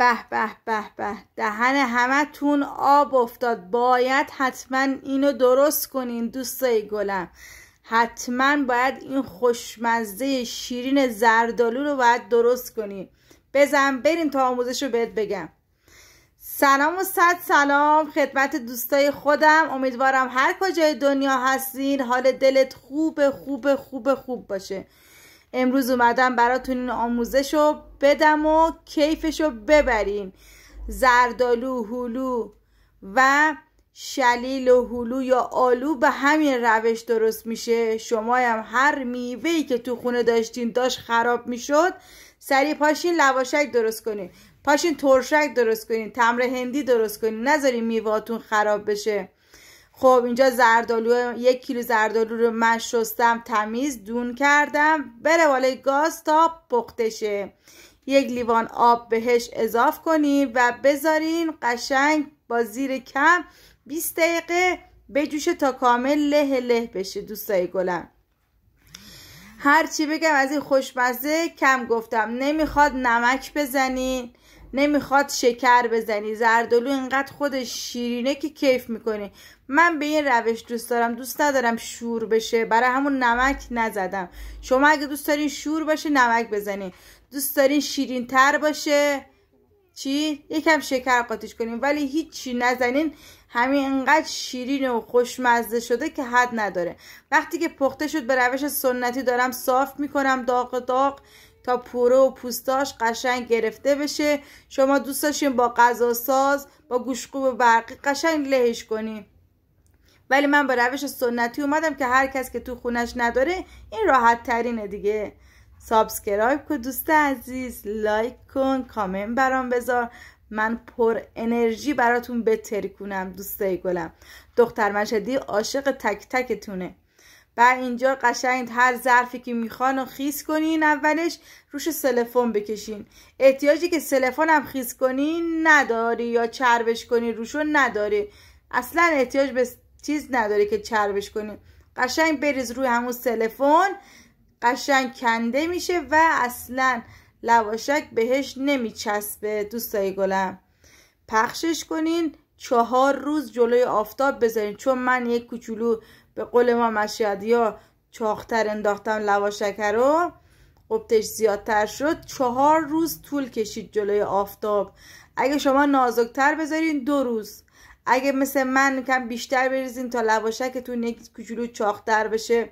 به به به به دهن تون آب افتاد باید حتما اینو درست کنین دوستای گلم حتما باید این خوشمزه شیرین زردالو رو باید درست کنین بزن برین تا آموزش رو بهت بگم سلام و صد سلام خدمت دوستای خودم امیدوارم هر کجای دنیا هستین حال دلت خوب خوب خوب خوب باشه امروز اومدم براتون این آموزش رو بدم و کیفش رو ببرین زردالو هلو و شلیل و هلو یا آلو به همین روش درست میشه شما هم هر ای که تو خونه داشتین داشت خراب میشد سریع پاشین لواشک درست کنین پاشین ترشک درست کنین تمره هندی درست کنین نذارین میوهاتون خراب بشه خب اینجا زردالو یک کیلو زردالو رو من شستم تمیز دون کردم بره بالای گاز تا پخته یک لیوان آب بهش اضاف کنیم و بذارین قشنگ با زیر کم 20 دقیقه بجوشه تا کامل له له بشه دوستای گلم هرچی بگم از این خوشمزه کم گفتم نمیخواد نمک بزنین نمیخواد شکر بزنی زردالو اینقدر خودش شیرینه که کیف میکنی من به این روش دوست دارم دوست ندارم شور بشه برای همون نمک نزدم شما اگه دوست دارین شور باشه نمک بزنی دوست دارین شیرین تر باشه چی؟ یکم شکر قاطیش کنیم ولی هیچی نزنین همین انقدر شیرین و خوشمزه شده که حد نداره وقتی که پخته شد به روش سنتی دارم صاف میکنم داغ داغ تا پوره و پوستاش قشنگ گرفته بشه شما دوست داشتین با غذا ساز با گوشقوب برقی قشنگ لهش کنین ولی من با روش سنتی اومدم که هر کس که تو خونش نداره این راحت ترینه دیگه سابسکرایب کن دوست عزیز لایک کن کامنت برام بذار من پر انرژی براتون بتری کنم دوستای گلم دختر مشدی عاشق تک تکتونه و اینجا قشنگ هر ظرفی که میخوان و خیس کنین اولش روش سلفون بکشین احتیاجی که سلفون هم خیس کنین نداری یا چربش کنین روشو نداری. اصلا احتیاج به چیز نداره که چربش کنین قشنگ بریز روی همون سلفون قشنگ کنده میشه و اصلا لواشک بهش نمیچسبه دوستای گلم پخشش کنین چهار روز جلوی آفتاب بذارین چون من یک کوچولو به قول ما مشیدی ها چاختر انداختم لواشک رو قبطش خب زیادتر شد چهار روز طول کشید جلوی آفتاب اگه شما نازکتر بذارین دو روز اگه مثل من کم بیشتر بریزین تا لواشکتون یک کوچولو چاختر بشه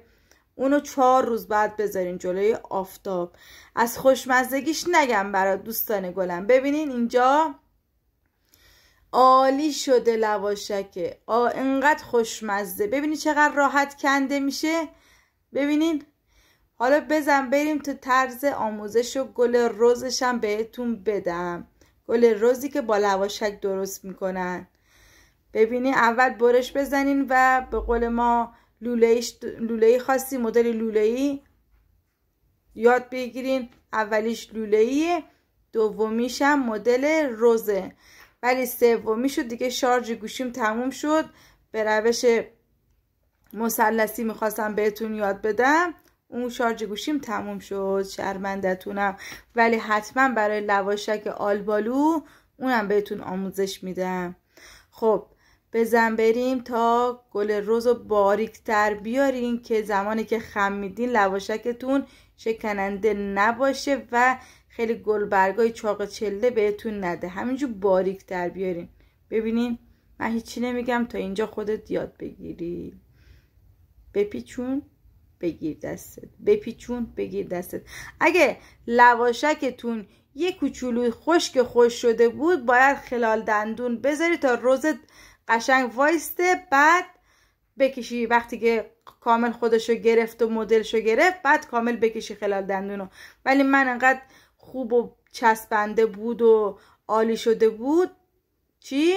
اونو چهار روز بعد بذارین جلوی آفتاب از خوشمزدگیش نگم برات دوستان گلم ببینین اینجا عالی شده لواشکه آ انقدر خوشمزه ببینی چقدر راحت کنده میشه ببینین حالا بزن بریم تو طرز آموزش و گل روزشم بهتون بدم گل روزی که با لواشک درست میکنن ببینید اول برش بزنین و به قول ما لوله لولهی خاصی مدل لولهی یاد بگیرین اولیش لولهیه دومیشم مدل روزه ولی سومی شد دیگه شارژ گوشیم تموم شد به روش مسلسی میخواستم بهتون یاد بدم اون شارژ گوشیم تموم شد شرمندتونم ولی حتما برای لواشک آلبالو اونم بهتون آموزش میدم خب بزن بریم تا گل روز باریک باریکتر بیارین که زمانی که خمیدین لواشکتون شکننده نباشه و خیلی گلبرگای چاق چله بهتون نده همینجور باریک در بیارین ببینین من هیچی نمیگم تا اینجا خودت یاد بگیری بپیچون بگیر دستت بپیچون بگیر دستت اگه لواشکتون یه کوچولوی خشک خوش شده بود باید خلال دندون بذاری تا روزت قشنگ وایسته بعد بکشی وقتی که کامل خودشو گرفت و مدلشو گرفت بعد کامل بکشی خلال دندونو ولی من انقدر خوب و چسبنده بود و عالی شده بود چی؟